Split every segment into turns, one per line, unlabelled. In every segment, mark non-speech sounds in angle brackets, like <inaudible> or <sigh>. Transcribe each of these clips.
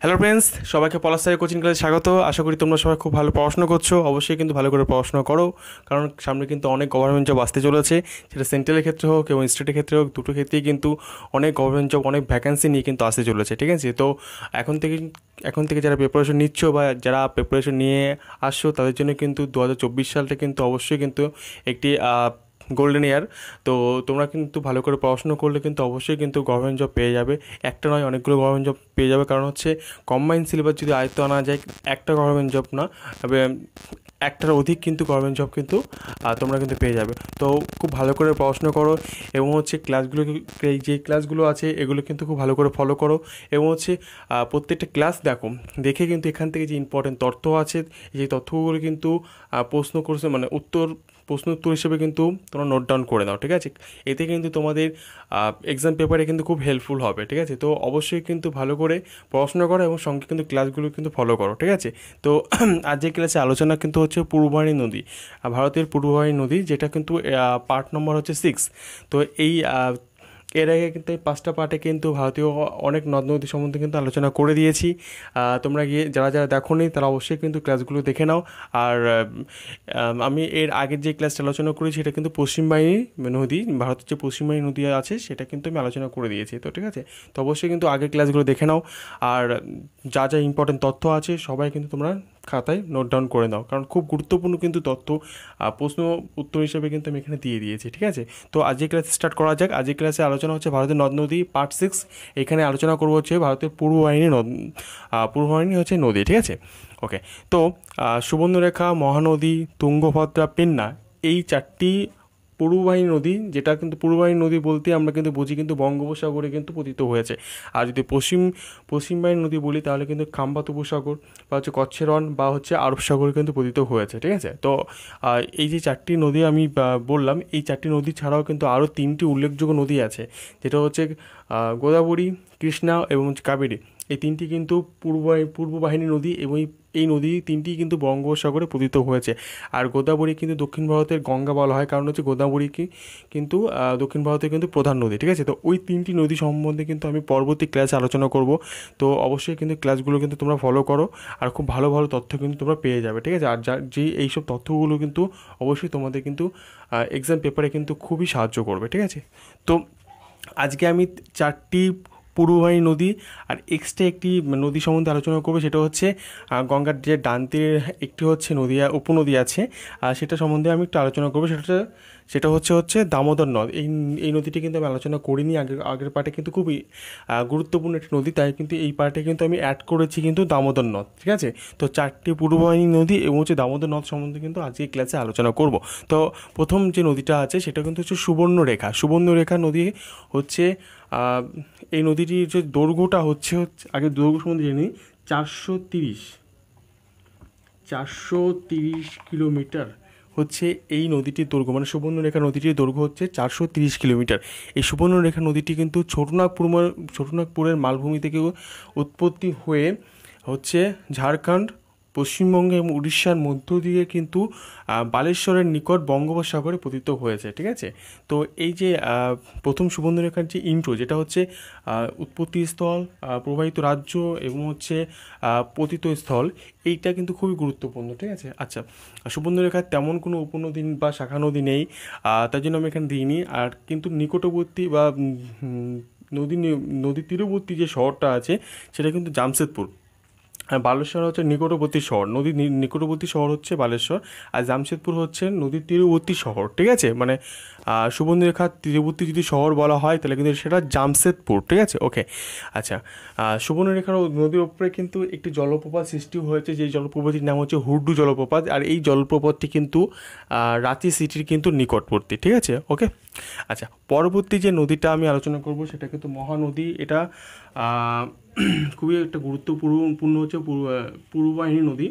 hello <clears throat> friends সবাইকে পলাশাই coaching ক্লাসে স্বাগত আশা করি তোমরা সবাই খুব ভালো পড়াশোনা করছো অবশ্যই কিন্তু ভালো করে পড়াশোনা করো কারণ সামনে কিন্তু অনেক গভর্নমেন্ট জব আসতে চলেছে সেটা সেন্ট্রালের ক্ষেত্রে হোক এবং স্টেটের ক্ষেত্রে হোক দুটো ক্ষেত্রেই কিন্তু অনেক গভর্নমেন্ট জব অনেক ভ্যাকান্সি নিয়ে কিন্তু আসতে চলেছে ঠিক আছে তো এখন থেকে এখন থেকে যারা প্রিপারেশন নিচ্ছ বা যারা প্রিপারেশন নিয়ে আসছো তাদের জন্য কিন্তু দু সালটা কিন্তু অবশ্যই কিন্তু একটি গোল্ডেন ইয়ার তো তোমরা কিন্তু ভালো করে পড়াশুনো করলে কিন্তু অবশ্যই কিন্তু গভর্নমেন্ট জব পেয়ে যাবে একটা নয় অনেকগুলো গভর্নমেন্ট জব পেয়ে যাবে কারণ হচ্ছে কম্বাইন সিলেবাস যদি আয়ত্ত আনা যায় একটা গভর্নমেন্ট জব না একটার অধিক কিন্তু গভর্নমেন্ট জব কিন্তু তোমরা কিন্তু পেয়ে যাবে তো খুব ভালো করে পড়াশুনো করো এবং হচ্ছে ক্লাসগুলো যে ক্লাসগুলো আছে এগুলো কিন্তু খুব ভালো করে ফলো করো এবং হচ্ছে প্রত্যেকটা ক্লাস দেখো দেখে কিন্তু এখান থেকে যে ইম্পর্টেন্ট তথ্য আছে যে তথ্যগুলো কিন্তু প্রশ্ন করছে মানে উত্তর প্রশ্ন উত্তর হিসেবে কিন্তু তোমরা নোট ডাউন করে নাও ঠিক আছে এতে কিন্তু তোমাদের এক্সাম পেপারে কিন্তু খুব হেল্পফুল হবে ঠিক আছে তো অবশ্যই কিন্তু ভালো করে পড়াশোনা করো এবং সঙ্গে কিন্তু ক্লাসগুলো কিন্তু ফলো করো ঠিক আছে তো <clears throat> আজকের ক্লাসে আলোচনা কিন্তু হচ্ছে পূর্ববাহী নদী ভারতের পূর্ববাহী নদী যেটা কিন্তু পার্ট নম্বর হচ্ছে সিক্স তো এই এর আগে কিন্তু এই পাঁচটা পার্টে কিন্তু ভারতীয় অনেক নদ নদী সম্বন্ধে কিন্তু আলোচনা করে দিয়েছি তোমরা গিয়ে যারা যারা দেখো নি তারা অবশ্যই কিন্তু ক্লাসগুলো দেখে নাও আর আমি এর আগের যে ক্লাসটা আলোচনা করেছি সেটা কিন্তু পশ্চিমবাহিনী নদী ভারতের যে পশ্চিমবাহী নদী আছে সেটা কিন্তু আমি আলোচনা করে দিয়েছি তো ঠিক আছে তো অবশ্যই কিন্তু আগের ক্লাসগুলো দেখে নাও আর যা যা ইম্পর্টেন্ট তথ্য আছে সবাই কিন্তু তোমরা খাতায় নোট ডাউন করে নাও কারণ খুব গুরুত্বপূর্ণ কিন্তু তথ্য প্রশ্ন উত্তর হিসেবে কিন্তু আমি এখানে দিয়ে দিয়েছি ঠিক আছে তো আজকে ক্লাস স্টার্ট করা যাক আজকে ক্লাসে আলোচনা হচ্ছে ভারতের নদ নদী পার্ট সিক্স এখানে আলোচনা করবো হচ্ছে ভারতের পূর্ব বাহিনী নদ পূর্ব বাহিনী হচ্ছে নদী ঠিক আছে ওকে তো সুবর্ণরেখা মহানদী তুঙ্গভদ্রা পেন্না এই চারটি পূর্ববাহী নদী যেটা কিন্তু পূর্ববাহী নদী বলতে আমরা কিন্তু বুঝি কিন্তু বঙ্গোপসাগরে কিন্তু পতিত হয়েছে আর যদি পশ্চিম পশ্চিমবাহী নদী বলি তাহলে কিন্তু খাম্বাত উপসাগর বা হচ্ছে কচ্ছেরন বা হচ্ছে আরব সাগরে কিন্তু পতিত হয়েছে ঠিক আছে তো এই যে চারটি নদী আমি বললাম এই চারটি নদী ছাড়াও কিন্তু আরও তিনটি উল্লেখযোগ্য নদী আছে যেটা হচ্ছে গোদাবরী কৃষ্ণা এবং কাবেরী এই তিনটি কিন্তু পূর্ব পূর্ব বাহিনী নদী এবং এই নদী তিনটি কিন্তু বঙ্গোপসাগরে পতিত হয়েছে আর গোদাবরী কিন্তু দক্ষিণ ভারতের গঙ্গা বলা হয় কারণ হচ্ছে গোদাবরী কিন্তু দক্ষিণ ভারতের কিন্তু প্রধান নদী ঠিক আছে তো ওই তিনটি নদী সম্বন্ধে কিন্তু আমি পরবর্তী ক্লাস আলোচনা করব তো অবশ্যই কিন্তু ক্লাসগুলো কিন্তু তোমরা ফলো করো আর খুব ভালো ভালো তথ্য কিন্তু তোমরা পেয়ে যাবে ঠিক আছে আর যা যে এইসব তথ্যগুলো কিন্তু অবশ্যই তোমাদের কিন্তু এক্সাম পেপারে কিন্তু খুবই সাহায্য করবে ঠিক আছে তো আজকে আমি চারটি পূর্ববাহী নদী আর এক্সট্রা একটি নদী সম্বন্ধে আলোচনা করবো সেটা হচ্ছে গঙ্গার যে ডান একটি হচ্ছে নদী উপনদী আছে আর সেটা সম্বন্ধে আমি একটু আলোচনা করবো সেটা হচ্ছে সেটা হচ্ছে হচ্ছে দামোদর নদ এই এই নদীটি কিন্তু আমি আলোচনা করিনি আগের আগের পার্টে কিন্তু খুবই গুরুত্বপূর্ণ একটি নদী তাই কিন্তু এই পার্টে কিন্তু আমি অ্যাড করেছি কিন্তু দামোদর নদ ঠিক আছে তো চারটি পূর্ববাহিনী নদী এবং হচ্ছে দামোদর নদ সম্বন্ধে কিন্তু আজকে ক্লাসে আলোচনা করব তো প্রথম যে নদীটা আছে সেটা কিন্তু হচ্ছে সুবর্ণরেখা সুবর্ণরেখা নদী হচ্ছে এই নদীটির যে দৈর্ঘ্যটা হচ্ছে হচ্ছে আগে দৈর্ঘ্য সম্বন্ধে জেনে চারশো তিরিশ চারশো তিরিশ কিলোমিটার হচ্ছে এই নদীটির দৈর্ঘ্য মানে সুবর্ণরেখা নদীটির দৈর্ঘ্য হচ্ছে চারশো তিরিশ কিলোমিটার এই সুবর্ণরেখা নদীটি কিন্তু ছোটনাগপুর ছোটনাগপুরের মালভূমি থেকে উৎপত্তি হয়ে হচ্ছে ঝাড়খণ্ড পশ্চিমবঙ্গ এবং উড়িষ্যার মধ্য দিয়ে কিন্তু বালেশ্বরের নিকট বঙ্গোপসাগরে পতিত হয়েছে ঠিক আছে তো এই যে প্রথম সুবন্ধরেখার যে ইন্ট্রো যেটা হচ্ছে উৎপত্তিস্থল প্রবাহিত রাজ্য এবং হচ্ছে পতিত স্থল এইটা কিন্তু খুবই গুরুত্বপূর্ণ ঠিক আছে আচ্ছা সুবন্ধরেখার তেমন কোনো উপনদী বা শাখা নদী নেই তার জন্য আমি এখানে দিইনি আর কিন্তু নিকটবর্তী বা নদী নদী তীরবর্তী যে শহরটা আছে সেটা কিন্তু জামশেদপুর আর বালেশ্বর হচ্ছে নিকটবর্তী শহর নদীর নিকটবর্তী শহর হচ্ছে বালেশ্বর আর জামশেদপুর হচ্ছে নদীর তীরবর্তী শহর ঠিক আছে মানে সুবর্ণরেখার তীরবর্তী যদি শহর বলা হয় তাহলে কিন্তু সেটা জামশেদপুর ঠিক আছে ওকে আচ্ছা সুবর্ণরেখার নদীর ওপরে কিন্তু একটি জলপ্রপাত সৃষ্টি হয়েছে যে জলপ্রপাতটির নাম হচ্ছে হুড্ডু জলপ্রপাত আর এই জলপ্রপাতটি কিন্তু রাঁচি সিটির কিন্তু নিকটবর্তী ঠিক আছে ওকে আচ্ছা পরবর্তী যে নদীটা আমি আলোচনা করব সেটা কিন্তু মহানদী এটা খুবই একটা গুরুত্বপূর্ণ হচ্ছে পূর্ববাহিনী নদী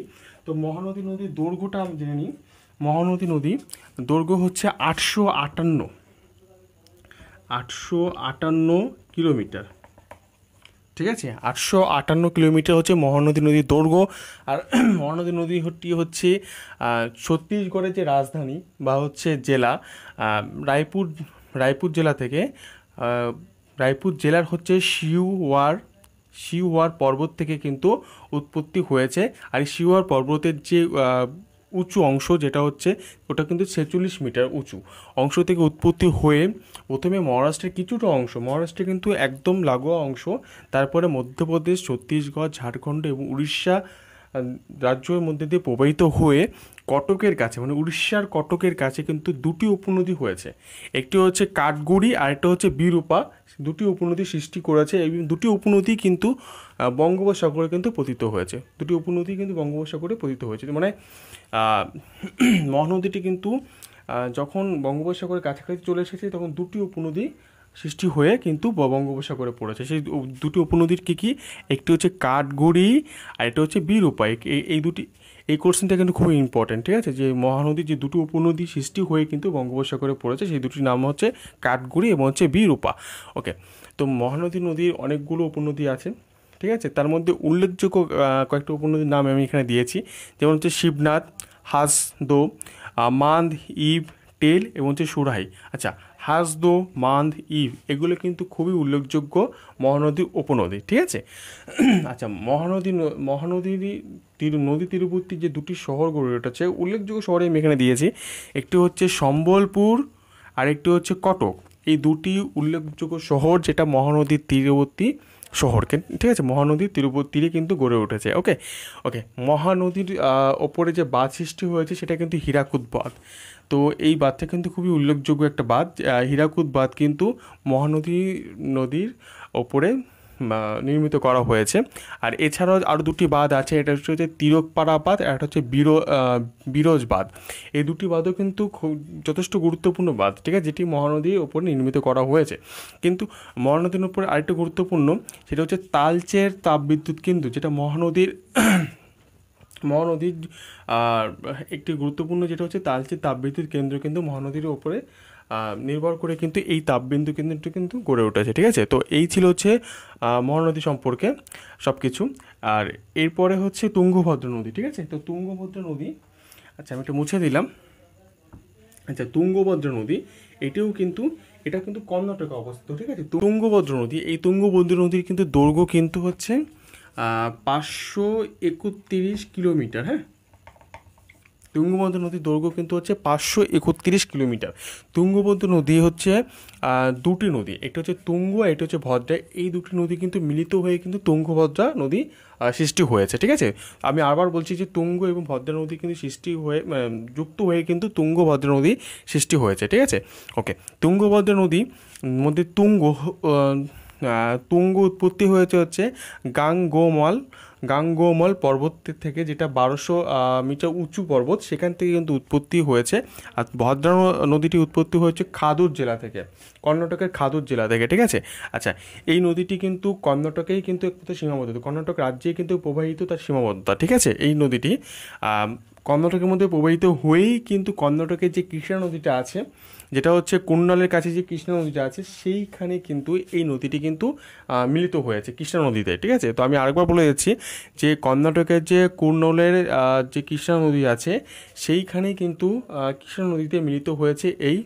তো মহানদী নদীর দৈর্ঘ্যটা আমি জেনে নিই মহানদী নদী দৈর্ঘ্য হচ্ছে আটশো আটান্ন আটশো আটান্ন কিলোমিটার ঠিক আছে আটশো আটান্ন কিলোমিটার হচ্ছে মহানদী নদীর দৈর্ঘ্য আর <clears throat> মহানদী নদীটি হচ্ছে ছত্তিশগড়ের যে রাজধানী বা হচ্ছে জেলা রায়পুর রায়পুর জেলা থেকে রায়পুর জেলার হচ্ছে শিউওয়ার শিউওয়ার পর্বত থেকে কিন্তু উৎপত্তি হয়েছে আর এই শিউওয়ার পর্বতের যে উঁচু অংশ যেটা হচ্ছে ওটা কিন্তু ছেচল্লিশ মিটার উঁচু অংশ থেকে উৎপত্তি হয়ে প্রথমে মহারাষ্ট্রের কিছুটা অংশ মহারাষ্ট্রে কিন্তু একদম লাগোয়া অংশ তারপরে মধ্যপ্রদেশ ছত্তিশগড় ঝাড়খণ্ড এবং উড়িষ্যা রাজ্যের মধ্যে দিয়ে প্রবাহিত হয়ে কটকের কাছে মানে উড়িষ্যার কটকের কাছে কিন্তু দুটি উপনদী হয়েছে একটি হচ্ছে কাঠগুড়ি আর একটা হচ্ছে বিরূপা দুটি উপনদী সৃষ্টি করেছে এবং দুটি উপনদী কিন্তু বঙ্গোপসাগরে কিন্তু পতিত হয়েছে দুটি উপনদী কিন্তু বঙ্গোপসাগরে পতিত হয়েছে মানে <clears throat> মহানদীটি কিন্তু যখন বঙ্গোপসাগরের কাছাকাছি চলে এসেছে তখন দুটি উপনদী সৃষ্টি হয়ে কিন্তু বঙ্গোপসাগরে পড়েছে সেই দুটি উপনদীর কী কী একটি হচ্ছে কাঠগুড়ি আর একটা হচ্ছে বীরূপা এই দুটি এই কোশ্চেনটা কিন্তু খুবই ইম্পর্টেন্ট ঠিক আছে যে মহানদী যে দুটো উপনদী সৃষ্টি হয়ে কিন্তু বঙ্গোপসাগরে পড়েছে সেই দুটির নাম হচ্ছে কাঠগুড়ি এবং হচ্ছে বিরূপা ওকে তো মহানদী নদীর অনেকগুলো উপনদী আছে ঠিক আছে তার মধ্যে উল্লেখযোগ্য কয়েকটা উপনদীর নাম আমি এখানে দিয়েছি যেমন হচ্ছে শিবনাথ হাসদো মান্দ ইব টেল এবং হচ্ছে সুরাই আচ্ছা হাসদো মান্দ ইভ এগুলো কিন্তু খুবই উল্লেখযোগ্য মহানদী উপনদী ঠিক আছে <clears throat> আচ্ছা মহানদী মহানদীর তিরু নদী তীরবর্তী যে দুটি শহর গড়ে উঠেছে উল্লেখযোগ্য শহরে আমি এখানে দিয়েছি একটি হচ্ছে সম্বলপুর আর একটি হচ্ছে কটক এই দুটি উল্লেখযোগ্য শহর যেটা মহানদীর তীরবর্তী শহরকে ঠিক আছে মহানদীর তীরবর্তী তীরে কিন্তু গড়ে উঠেছে ওকে ওকে মহানদীর ওপরে যে বাঁধ সৃষ্টি হয়েছে সেটা কিন্তু হীরাকুদ বাঁধ তো এই বাঁধটা কিন্তু খুবই উল্লেখযোগ্য একটা বাঁধ হীরাকুদ বাঁধ কিন্তু মহানদী নদীর ওপরে নির্মিত করা হয়েছে আর এছাড়াও আরও দুটি বাঁধ আছে এটা হচ্ছে তিরকপাড়া বাঁধ আর একটা হচ্ছে বিরো বিরোজ বাঁধ এই দুটি বাঁধও কিন্তু যথেষ্ট গুরুত্বপূর্ণ বাঁধ ঠিক আছে যেটি মহানদীর ওপর নির্মিত করা হয়েছে কিন্তু মহানদীর উপরে আরেকটি গুরুত্বপূর্ণ সেটা হচ্ছে তালচের তাপবিদ্যুৎ কেন্দ্র যেটা মহানদীর <clears throat> মহানদীর একটি গুরুত্বপূর্ণ যেটা হচ্ছে তালচের তাপবিদ্যুৎ কেন্দ্র কিন্তু মহানদীর ওপরে নির্ভর করে কিন্তু এই তাপবিন্দু কেন্দ্রটি কিন্তু গড়ে উঠেছে ঠিক আছে তো এই ছিল হচ্ছে মহানদী সম্পর্কে সব কিছু আর এরপরে হচ্ছে তুঙ্গভদ্র নদী ঠিক আছে তো তুঙ্গভদ্র নদী আচ্ছা আমি একটু মুছে দিলাম আচ্ছা তুঙ্গভদ্র নদী এটিও কিন্তু এটা কিন্তু কর্ণাটকে অবস্থিত ঠিক আছে তুঙ্গভদ্র নদী এই তুঙ্গভদ্র নদীর কিন্তু দৈর্ঘ্য কিন্তু হচ্ছে পাঁচশো একত্রিশ কিলোমিটার হ্যাঁ তুঙ্গভদ্র নদীর দৈর্ঘ্য কিন্তু হচ্ছে পাঁচশো একত্রিশ কিলোমিটার তুঙ্গভদ্র নদী হচ্ছে দুটি নদী একটা হচ্ছে তুঙ্গ আর একটা হচ্ছে ভদ্রা এই দুটি নদী কিন্তু মিলিত হয়ে কিন্তু তুঙ্গভদ্রা নদী সৃষ্টি হয়েছে ঠিক আছে আমি আবার বলছি যে তুঙ্গ এবং ভদ্রা নদী কিন্তু সৃষ্টি হয়ে যুক্ত হয়ে কিন্তু তুঙ্গভদ্রা নদী সৃষ্টি হয়েছে ঠিক আছে ওকে তুঙ্গভদ্রা নদী মধ্যে তুঙ্গ তুঙ্গ উৎপত্তি হয়েছে হচ্ছে গাঙ্গোমল গাঙ্গোমল পর্বতের থেকে যেটা বারোশো মিটার উঁচু পর্বত সেখান থেকে কিন্তু উৎপত্তি হয়েছে আর ভদ্রা নদীটি উৎপত্তি হয়েছে খাদুর জেলা থেকে কর্ণাটকের খাদুর জেলা থেকে ঠিক আছে আচ্ছা এই নদীটি কিন্তু কর্ণাটকেই কিন্তু সীমাবদ্ধ কর্ণাটক রাজ্যেই কিন্তু প্রবাহিত তার সীমাবদ্ধতা ঠিক আছে এই নদীটি কর্ণাটকের মধ্যে প্রবাহিত হয়েই কিন্তু কর্ণাটকের যে কৃষ্ণা নদীটা আছে যেটা হচ্ছে কুণ্ডালের কাছে যে কৃষ্ণা নদীটা আছে সেইখানে কিন্তু এই নদীটি কিন্তু মিলিত হয়েছে কৃষ্ণা নদীতে ঠিক আছে তো আমি আরেকবার বলে দিচ্ছি যে কর্ণাটকের যে কুর্নলের যে কৃষ্ণা নদী আছে সেইখানেই কিন্তু কৃষ্ণা নদীতে মিলিত হয়েছে এই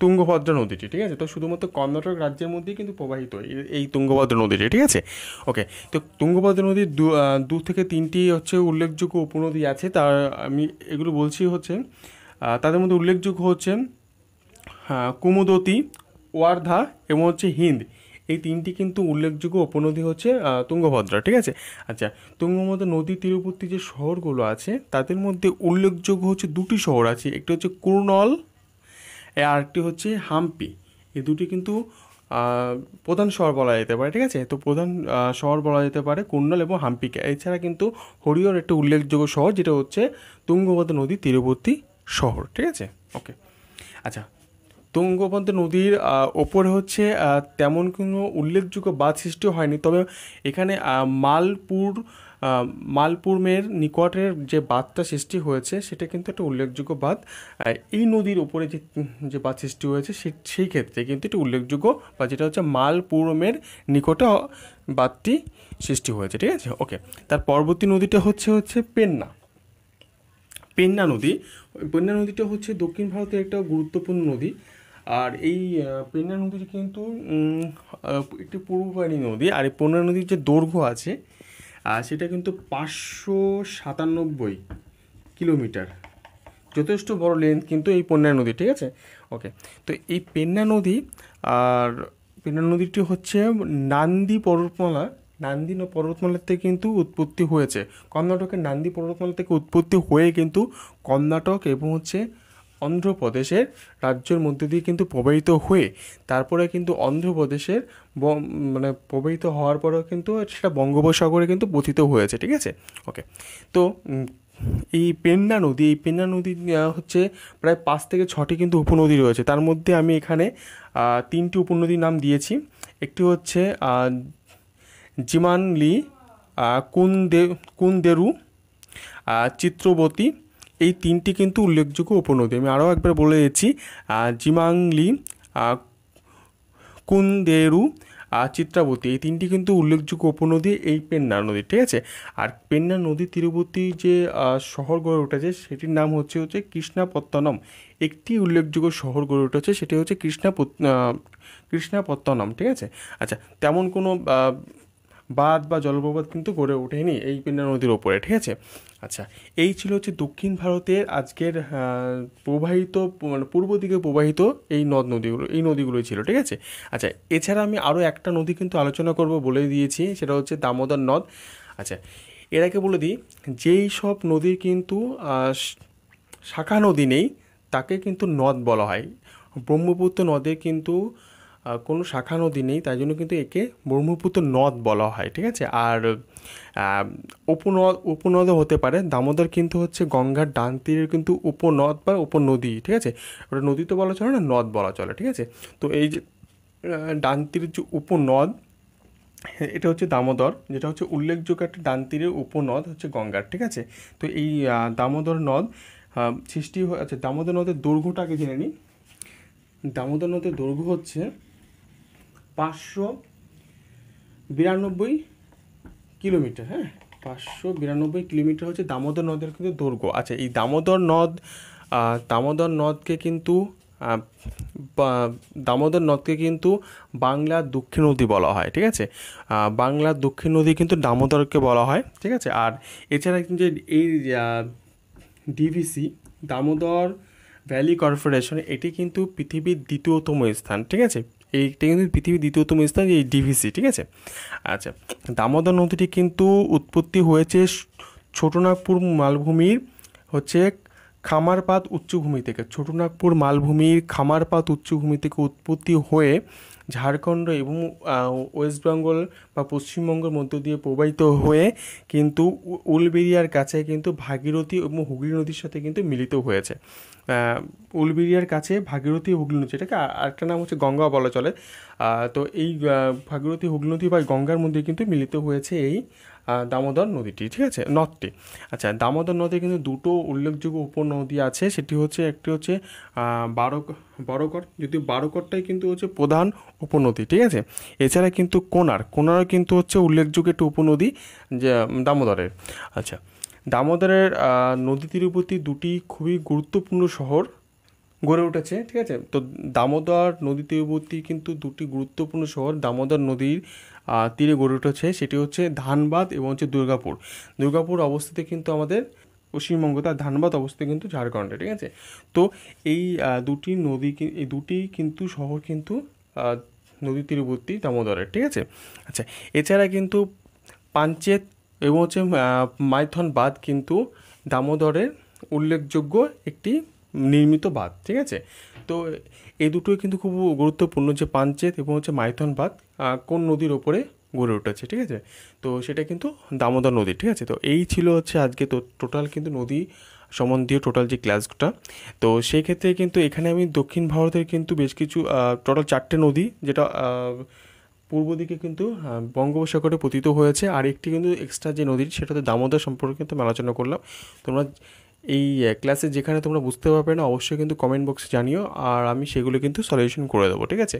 তুঙ্গভদ্রা নদীটি ঠিক আছে তো শুধুমাত্র কর্ণাটক রাজ্যের মধ্যেই কিন্তু প্রবাহিত এই তুঙ্গভদ্র নদীটি ঠিক আছে ওকে তো তুঙ্গভদ্র নদীর দু থেকে তিনটি হচ্ছে উল্লেখযোগ্য উপনদী আছে তার আমি এগুলো বলছি হচ্ছে তাদের মধ্যে উল্লেখযোগ্য হচ্ছে কুমুদতি ওয়ার্ধা এবং হচ্ছে হিন্দ এই তিনটি কিন্তু উল্লেখযোগ্য উপনদী হচ্ছে তুঙ্গভদ্রা ঠিক আছে আচ্ছা তুঙ্গভদ্রা নদী তীরবর্তী যে শহরগুলো আছে তাদের মধ্যে উল্লেখযোগ্য হচ্ছে দুটি শহর আছে একটি হচ্ছে কুর্নল আর একটি হচ্ছে হাম্পি এই দুটি কিন্তু প্রধান শহর বলা যেতে পারে ঠিক আছে তো প্রধান শহর বলা যেতে পারে কুর্নল এবং হাম্পিকে এছাড়া কিন্তু হরিহর একটি উল্লেখযোগ্য শহর যেটা হচ্ছে তুঙ্গভদ্রা নদী তীরবর্তী শহর ঠিক আছে ওকে আচ্ছা তুঙ্গবন্ধ নদীর ওপরে হচ্ছে তেমন কোনো উল্লেখযোগ্য বাদ সৃষ্টি হয়নি তবে এখানে মালপুর মালপুরমের নিকটের যে বাঁধটা সৃষ্টি হয়েছে সেটা কিন্তু একটা উল্লেখযোগ্য বাঁধ এই নদীর ওপরে যে যে বাঁধ সৃষ্টি হয়েছে সে সেই ক্ষেত্রে কিন্তু একটি উল্লেখযোগ্য বা যেটা হচ্ছে মালপুরমের নিকটে বাঁধটি সৃষ্টি হয়েছে ঠিক আছে ওকে তার পরবর্তী নদীটা হচ্ছে হচ্ছে পেন্না পেন্না নদী পেন্না নদীটা হচ্ছে দক্ষিণ ভারতের একটা গুরুত্বপূর্ণ নদী আর এই পেনা নদীটি কিন্তু একটি পূর্ববাহিনী নদী আর এই পেন্না নদীর যে দৈর্ঘ্য আছে আর সেটা কিন্তু পাঁচশো সাতানব্বই কিলোমিটার যথেষ্ট বড় লেন্থ কিন্তু এই পেন্না নদী ঠিক আছে ওকে তো এই পেন্না নদী আর পেন্না নদীটি হচ্ছে নান্দি পর্বতমালা নান্দি পর্বতমালার থেকে কিন্তু উৎপত্তি হয়েছে কর্ণাটকের নান্দি পর্বতমালা থেকে উৎপত্তি হয়ে কিন্তু কর্ণাটক এবং হচ্ছে অন্ধ্রপ্রদেশের রাজ্যের মধ্যে দিয়ে কিন্তু প্রবাহিত হয়ে তারপরে কিন্তু অন্ধ্রপ্রদেশের মানে প্রবাহিত হওয়ার পরেও কিন্তু সেটা বঙ্গোপসাগরে কিন্তু পতিত হয়েছে ঠিক আছে ওকে তো এই পেন্না নদী এই পেন্না নদী হচ্ছে প্রায় পাঁচ থেকে ছটি কিন্তু উপনদী রয়েছে তার মধ্যে আমি এখানে তিনটি উপনদীর নাম দিয়েছি একটি হচ্ছে জিমানলি কুন কুনদেরু চিত্রবতী এই তিনটি কিন্তু উল্লেখযোগ্য উপনদী আমি আরও একবার বলে দিচ্ছি জিমাংলি কুন্দেরু আর চিত্রাবতী এই তিনটি কিন্তু উল্লেখযোগ্য উপনদী এই পেন্না নদী ঠিক আছে আর পেন্না নদী তীরবর্তী যে শহর গড়ে উঠেছে সেটির নাম হচ্ছে হচ্ছে কৃষ্ণাপত্তনম একটি উল্লেখযোগ্য শহর গড়ে উঠেছে সেটি হচ্ছে কৃষ্ণাপত কৃষ্ণাপত্তনম ঠিক আছে আচ্ছা তেমন কোনো বাঁধ বা জলপ্রপাত কিন্তু গড়ে ওঠেনি এই পেন্ডা নদীর ওপরে ঠিক আছে আচ্ছা এই ছিল হচ্ছে দক্ষিণ ভারতের আজকের প্রবাহিত মানে পূর্ব দিকে প্রবাহিত এই নদ নদীগুলো এই নদীগুলোই ছিল ঠিক আছে আচ্ছা এছাড়া আমি আরও একটা নদী কিন্তু আলোচনা করব বলে দিয়েছি সেটা হচ্ছে দামোদর নদ আচ্ছা এর আগে বলে দিই যেই সব নদীর কিন্তু শাখা নদী নেই তাকে কিন্তু নদ বলা হয় ব্রহ্মপুত্র নদে কিন্তু কোনো শাখা নদী নেই তাই জন্য কিন্তু একে ব্রহ্মপুত্র নদ বলা হয় ঠিক আছে আর উপনদ উপনদও হতে পারে দামোদর কিন্তু হচ্ছে গঙ্গার ডান তীরের কিন্তু উপনদ বা উপনদী ঠিক আছে ওটা নদী তো বলা চলে না নদ বলা চলে ঠিক আছে তো এই যে ডান তীরের যে উপনদ এটা হচ্ছে দামোদর যেটা হচ্ছে উল্লেখযোগ্য একটা ডান তীরের উপনদ হচ্ছে গঙ্গার ঠিক আছে তো এই দামোদর নদ সৃষ্টি আচ্ছা দামোদর নদের দৈর্ঘ্যটাকে জেনে নিই দামোদর নদের দৈর্ঘ্য হচ্ছে পাঁচশো বিরানব্বই কিলোমিটার হ্যাঁ পাঁচশো বিরানব্বই কিলোমিটার হচ্ছে দামোদর নদের কিন্তু দৈর্ঘ্য আচ্ছা এই দামোদর নদ দামোদর নদকে কিন্তু দামোদর নদকে কিন্তু বাংলার দক্ষিণ নদী বলা হয় ঠিক আছে বাংলার দক্ষিণ নদী কিন্তু দামোদরকে বলা হয় ঠিক আছে আর এছাড়া কিন্তু এই ডিভিসি দামোদর ভ্যালি কর্পোরেশন এটি কিন্তু পৃথিবীর দ্বিতীয়তম স্থান ঠিক আছে এইটা কিন্তু পৃথিবীর দ্বিতীয়তম স্থান এই ডিভিসি ঠিক আছে আচ্ছা দামোদর নদীটি কিন্তু উৎপত্তি হয়েছে ছোটনাগপুর মালভূমির হচ্ছে খামারপাত উচ্চভূমি থেকে ছোটনাগপুর মালভূমির খামারপাত উচ্চভূমি থেকে উৎপত্তি হয়ে ঝাড়খণ্ড এবং ওয়েস্ট বেঙ্গল বা পশ্চিমবঙ্গের মধ্য দিয়ে প্রবাহিত হয়ে কিন্তু উলবেরিয়ার কাছে কিন্তু ভাগীরথী এবং হুগলি নদীর সাথে কিন্তু মিলিত হয়েছে উলবেরিয়ার কাছে ভাগীরথী হুগলি নদী এটাকে আরেকটা নাম হচ্ছে গঙ্গা বলা চলে তো এই ভাগীরথী হুগলি নদী বা গঙ্গার মধ্যে কিন্তু মিলিত হয়েছে এই দামোদর নদীটি ঠিক আছে নদটি আচ্ছা দামোদর নদী কিন্তু দুটো উল্লেখযোগ্য উপনদী আছে সেটি হচ্ছে একটি হচ্ছে বারো বড়কর যদি বারোকরটাই কিন্তু হচ্ছে প্রধান উপনদী ঠিক আছে এছাড়া কিন্তু কোনার কোনারও কিন্তু হচ্ছে উল্লেখযোগ্য একটি উপনদী যে দামোদরের আচ্ছা দামোদরের নদী তীরবর্তী দুটি খুবই গুরুত্বপূর্ণ শহর গড়ে উঠেছে ঠিক আছে তো দামোদর নদী তীরবর্তী কিন্তু দুটি গুরুত্বপূর্ণ শহর দামোদর নদীর তীরে গড়ে উঠেছে সেটি হচ্ছে ধানবাদ এবং হচ্ছে দুর্গাপুর দুর্গাপুর অবস্থিত কিন্তু আমাদের পশ্চিমবঙ্গ তার ধানবাদ অবস্থিত কিন্তু ঝাড়খণ্ডে ঠিক আছে তো এই দুটি নদী এই দুটি কিন্তু শহর কিন্তু নদী তীরবর্তী দামোদরের ঠিক আছে আচ্ছা এছাড়া কিন্তু পাঞ্চেত এবং হচ্ছে মাইথন বাঁধ কিন্তু দামোদরের উল্লেখযোগ্য একটি নির্মিত বাঁধ ঠিক আছে তো এই দুটোই কিন্তু খুব গুরুত্বপূর্ণ যে পাঞ্চেত এবং হচ্ছে মাইথন বাঁধ কোন নদীর ওপরে গড়ে উঠেছে ঠিক আছে তো সেটা কিন্তু দামোদর নদী ঠিক আছে তো এই ছিল হচ্ছে আজকে তো টোটাল কিন্তু নদী সম্বন্ধীয় টোটাল যে ক্লাসটা তো সেই ক্ষেত্রে কিন্তু এখানে আমি দক্ষিণ ভারতের কিন্তু বেশ কিছু টোটাল চারটে নদী যেটা পূর্ব দিকে কিন্তু বঙ্গোপসাগরে পতিত হয়েছে আর একটি কিন্তু এক্সট্রা যে নদী সেটাতে দামোদর সম্পর্কে কিন্তু আলোচনা করলাম তোমরা এই ক্লাসে যেখানে তোমরা বুঝতে পারবে না অবশ্যই কিন্তু কমেন্ট বক্সে জানিও আর আমি সেগুলো কিন্তু সলিউশন করে দেবো ঠিক আছে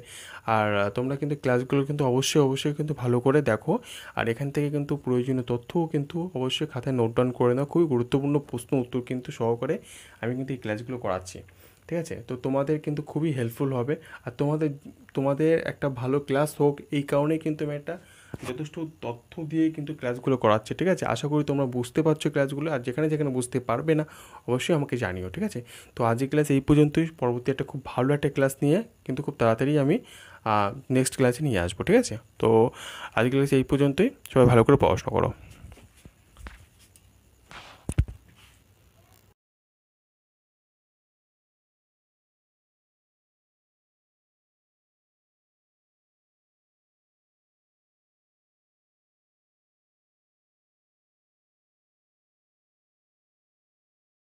আর তোমরা কিন্তু ক্লাসগুলো কিন্তু অবশ্যই অবশ্যই কিন্তু ভালো করে দেখো আর এখান থেকে কিন্তু প্রয়োজনীয় তথ্যও কিন্তু অবশ্যই খাতায় নোট ডাউন করে নাও খুবই গুরুত্বপূর্ণ প্রশ্ন উত্তর কিন্তু সহকারে আমি কিন্তু এই ক্লাসগুলো করাচ্ছি ঠিক আছে তো তোমাদের কিন্তু খুবই হেল্পফুল হবে আর তোমাদের তোমাদের একটা ভালো ক্লাস হোক এই কারণেই কিন্তু আমি একটা যথেষ্ট তথ্য দিয়ে কিন্তু ক্লাসগুলো করাচ্ছে ঠিক আছে আশা করি তোমরা বুঝতে পারছো ক্লাসগুলো আর যেখানে যেখানে বুঝতে পারবে না অবশ্যই আমাকে জানিও ঠিক আছে তো আজকের ক্লাস এই পর্যন্তই পরবর্তী একটা খুব ভালো একটা ক্লাস নিয়ে কিন্তু খুব তাড়াতাড়ি আমি নেক্সট ক্লাসে নিয়ে আসবো ঠিক আছে তো আজকের ক্লাস এই পর্যন্তই সবাই ভালো করে পড়াশোনা করো